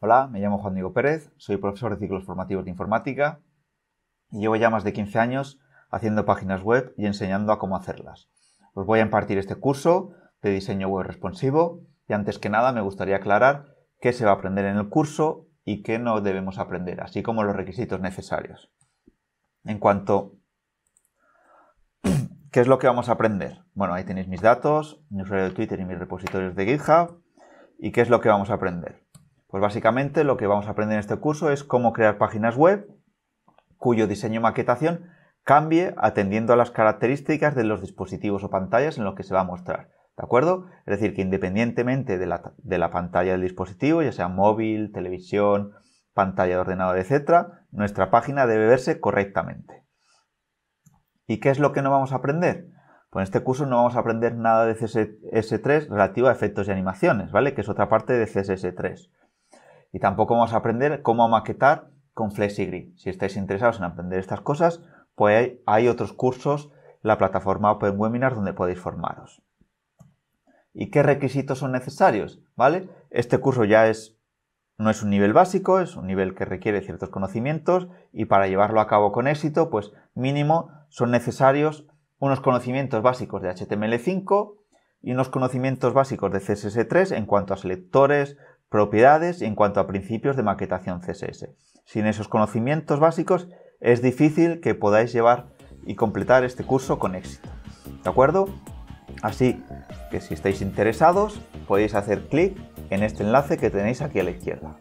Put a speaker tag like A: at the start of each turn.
A: Hola, me llamo Juan Diego Pérez, soy profesor de ciclos formativos de informática y llevo ya más de 15 años haciendo páginas web y enseñando a cómo hacerlas. Os voy a impartir este curso de diseño web responsivo y antes que nada me gustaría aclarar qué se va a aprender en el curso y qué no debemos aprender, así como los requisitos necesarios. En cuanto ¿Qué es lo que vamos a aprender? Bueno, ahí tenéis mis datos, mi usuario de Twitter y mis repositorios de GitHub. ¿Y qué es lo que vamos a aprender? Pues básicamente lo que vamos a aprender en este curso es cómo crear páginas web cuyo diseño y maquetación cambie atendiendo a las características de los dispositivos o pantallas en los que se va a mostrar. ¿De acuerdo? Es decir, que independientemente de la, pantalla del dispositivo, ya sea móvil, televisión, pantalla de ordenador, etc., nuestra página debe verse correctamente. ¿Y qué es lo que no vamos a aprender? Pues en este curso no vamos a aprender nada de CSS3 relativo a efectos y animaciones, ¿vale? Que es otra parte de CSS3. Y tampoco vamos a aprender cómo maquetar con FlexiGrid. Si estáis interesados en aprender estas cosas, pues hay otros cursos en la plataforma Open Webinar donde podéis formaros. ¿Y qué requisitos son necesarios? ¿Vale? Este curso ya es no es un nivel básico, es un nivel que requiere ciertos conocimientos y para llevarlo a cabo con éxito, pues mínimo son necesarios unos conocimientos básicos de HTML5 y unos conocimientos básicos de CSS3 en cuanto a selectores, propiedades en cuanto a principios de maquetación CSS. Sin esos conocimientos básicos es difícil que podáis llevar y completar este curso con éxito. ¿De acuerdo? Así que si estáis interesados podéis hacer clic en este enlace que tenéis aquí a la izquierda.